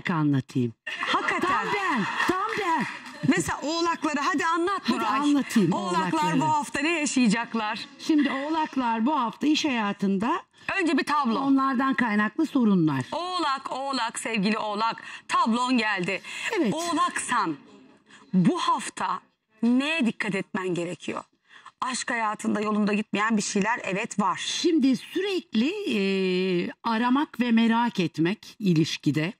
dönerek anlatayım. Hakikaten. Tam ben, tam ben. Mesela oğlakları hadi anlat Hadi Nuray. anlatayım Oğlaklar oğlakları. bu hafta ne yaşayacaklar? Şimdi oğlaklar bu hafta iş hayatında Önce bir tablo. onlardan kaynaklı sorunlar. Oğlak, oğlak sevgili oğlak. Tablon geldi. Evet. Oğlaksan bu hafta neye dikkat etmen gerekiyor? Aşk hayatında yolunda gitmeyen bir şeyler evet var. Şimdi sürekli e, aramak ve merak etmek ilişkide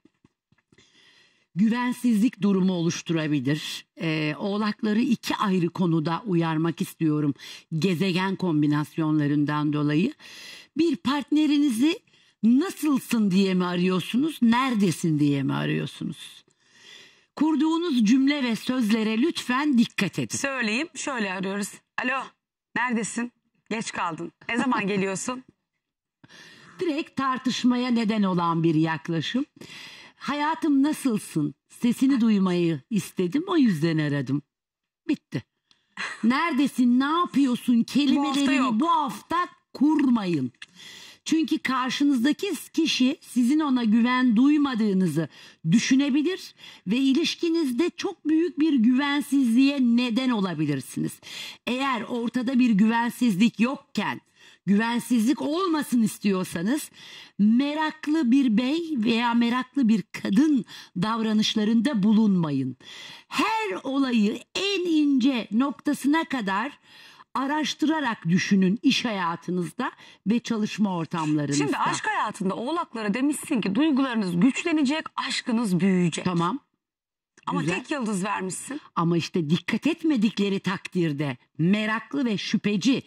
güvensizlik durumu oluşturabilir. E, oğlakları iki ayrı konuda uyarmak istiyorum gezegen kombinasyonlarından dolayı. Bir partnerinizi nasılsın diye mi arıyorsunuz, neredesin diye mi arıyorsunuz? Kurduğunuz cümle ve sözlere lütfen dikkat edin. Söyleyeyim şöyle arıyoruz. Alo neredesin? Geç kaldın. Ne zaman geliyorsun? Direkt tartışmaya neden olan bir yaklaşım hayatım nasılsın sesini duymayı istedim o yüzden aradım. Bitti. Neredesin, ne yapıyorsun kelimelerini bu hafta, bu hafta kurmayın. Çünkü karşınızdaki kişi sizin ona güven duymadığınızı düşünebilir ve ilişkinizde çok büyük bir güvensizliğe neden olabilirsiniz. Eğer ortada bir güvensizlik yokken güvensizlik olmasın istiyorsanız meraklı bir bey veya meraklı bir kadın davranışlarında bulunmayın. Her olayı en ince noktasına kadar araştırarak düşünün iş hayatınızda ve çalışma ortamlarınızda. Şimdi aşk hayatında oğlaklara demişsin ki duygularınız güçlenecek, aşkınız büyüyecek. Tamam. Ama güzel. tek yıldız vermişsin. Ama işte dikkat etmedikleri takdirde meraklı ve şüpheci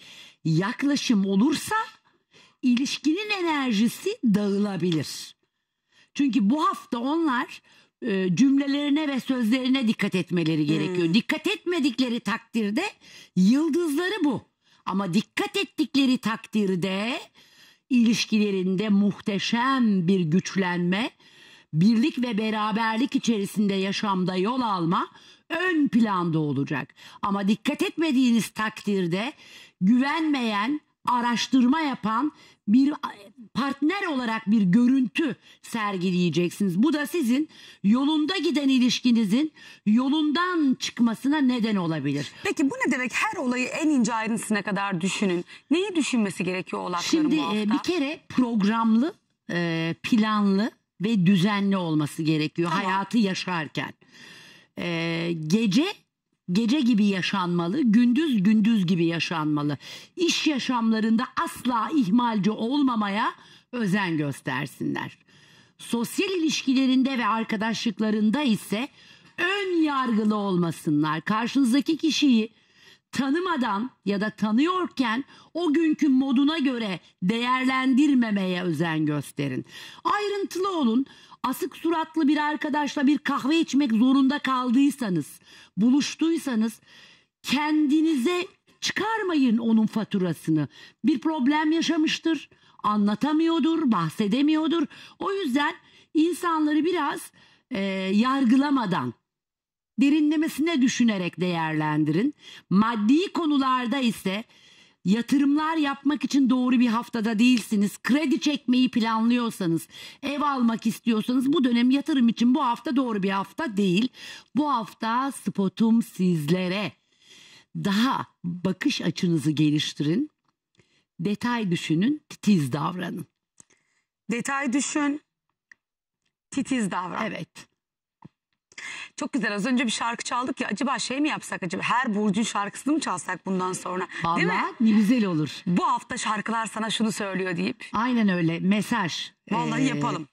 yaklaşım olursa ilişkinin enerjisi dağılabilir. Çünkü bu hafta onlar e, cümlelerine ve sözlerine dikkat etmeleri gerekiyor. Hmm. Dikkat etmedikleri takdirde yıldızları bu. Ama dikkat ettikleri takdirde ilişkilerinde muhteşem bir güçlenme, birlik ve beraberlik içerisinde yaşamda yol alma ön planda olacak. Ama dikkat etmediğiniz takdirde güvenmeyen, araştırma yapan bir partner olarak bir görüntü sergileyeceksiniz. Bu da sizin yolunda giden ilişkinizin yolundan çıkmasına neden olabilir. Peki bu ne demek? Her olayı en ince ayrıntısına kadar düşünün. Neyi düşünmesi gerekiyor oğlakların Şimdi, bu e, hafta? Şimdi bir kere programlı, e, planlı ve düzenli olması gerekiyor tamam. hayatı yaşarken. Ee, gece gece gibi yaşanmalı, gündüz gündüz gibi yaşanmalı. İş yaşamlarında asla ihmalci olmamaya özen göstersinler. Sosyal ilişkilerinde ve arkadaşlıklarında ise ön yargılı olmasınlar. Karşınızdaki kişiyi tanımadan ya da tanıyorken o günkü moduna göre değerlendirmemeye özen gösterin. Ayrıntılı olun. Asık suratlı bir arkadaşla bir kahve içmek zorunda kaldıysanız, buluştuysanız kendinize çıkarmayın onun faturasını. Bir problem yaşamıştır, anlatamıyordur, bahsedemiyordur. O yüzden insanları biraz e, yargılamadan derinlemesine düşünerek değerlendirin. Maddi konularda ise yatırımlar yapmak için doğru bir haftada değilsiniz. Kredi çekmeyi planlıyorsanız, ev almak istiyorsanız bu dönem yatırım için bu hafta doğru bir hafta değil. Bu hafta spotum sizlere. Daha bakış açınızı geliştirin. Detay düşünün, titiz davranın. Detay düşün, titiz davran. Evet. Çok güzel az önce bir şarkı çaldık ya acaba şey mi yapsak acaba her burcun şarkısını mı çalsak bundan sonra? Vallahi Değil mi? ne güzel olur. Bu hafta şarkılar sana şunu söylüyor deyip. Aynen öyle mesaj. Vallahi ee, yapalım.